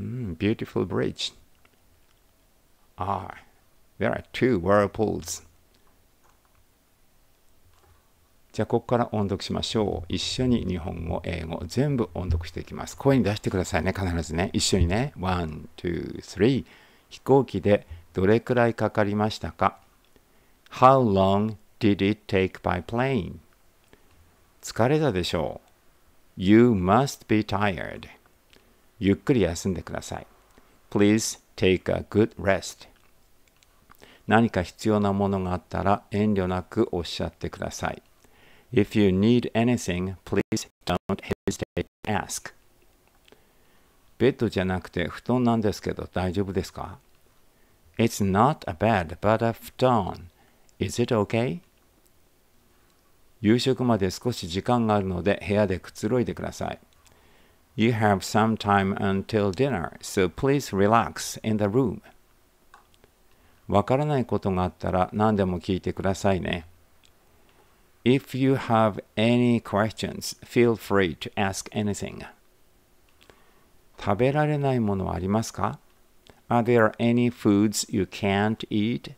Mm, beautiful bridge. Ah, there are two whirlpools. じゃあ、ここから音読しましょう。一緒に日本語、英語、全部音読していきます。声に出してくださいね、必ずね。一緒にね。one, two, three. 飛行機でどれくらいかかりましたか ?How long did it take by plane? 疲れたでしょう。You must be tired. ゆっくり休んでください。Please take a good rest. 何か必要なものがあったら遠慮なくおっしゃってください。If you need anything, please don't hesitate to ask. ベッドじゃなくて布団なんですけど大丈夫ですか ?It's not a bed, but a 布団。Is it okay? 夕食まで少し時間があるので部屋でくつろいでください。You have some time until dinner, so please relax in the room. わからないことがあったら何でも聞いてくださいね。If you have any questions, feel free to ask anything. 食べられないものはありますか Are there any foods you can't eat?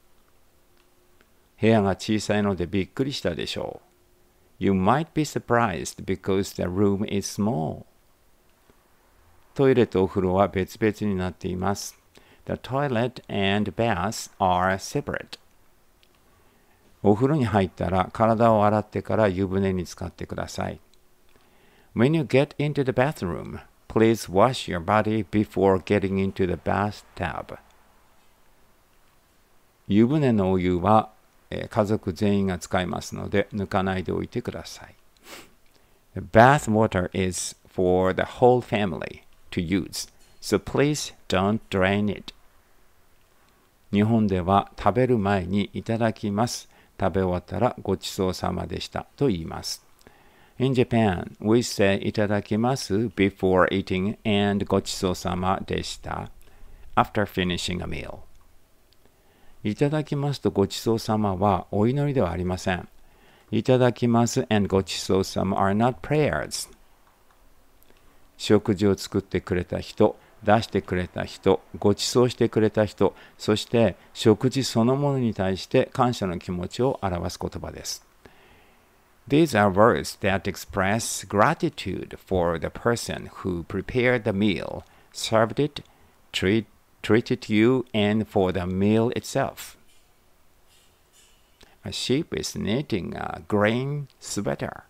部屋が小さいのでびっくりしたでしょう。You might be surprised because the room is small. トイレとお風呂は別々になっています。The toilet and bath are separate. お風呂に入ったら体を洗ってから湯船に使ってください。When you get into the bathroom, please wash your body before getting into the bathtub. 湯船のお湯は家族全員が使いますので抜かないでおいてください。The bath water is for the whole family. to use, so please don't drain it. 日本では食べる前にいただきます。食べ終わったらごちそうさまでしたと言います。In Japan, we say いただきます before eating and ごちそうさまでした after finishing a meal. いただきますとごちそうさまはお祈りではありません。いただきます and ごちそうさま are not prayers. 食事を作ってくれた人出してくれた人ご馳走してくれた人そして食事そのものに対して感謝の気持ちを表す言葉です。These are words that express gratitude for the person who prepared the meal, served it, treat, treated you, and for the meal itself. A sheep is knitting a grain sweater.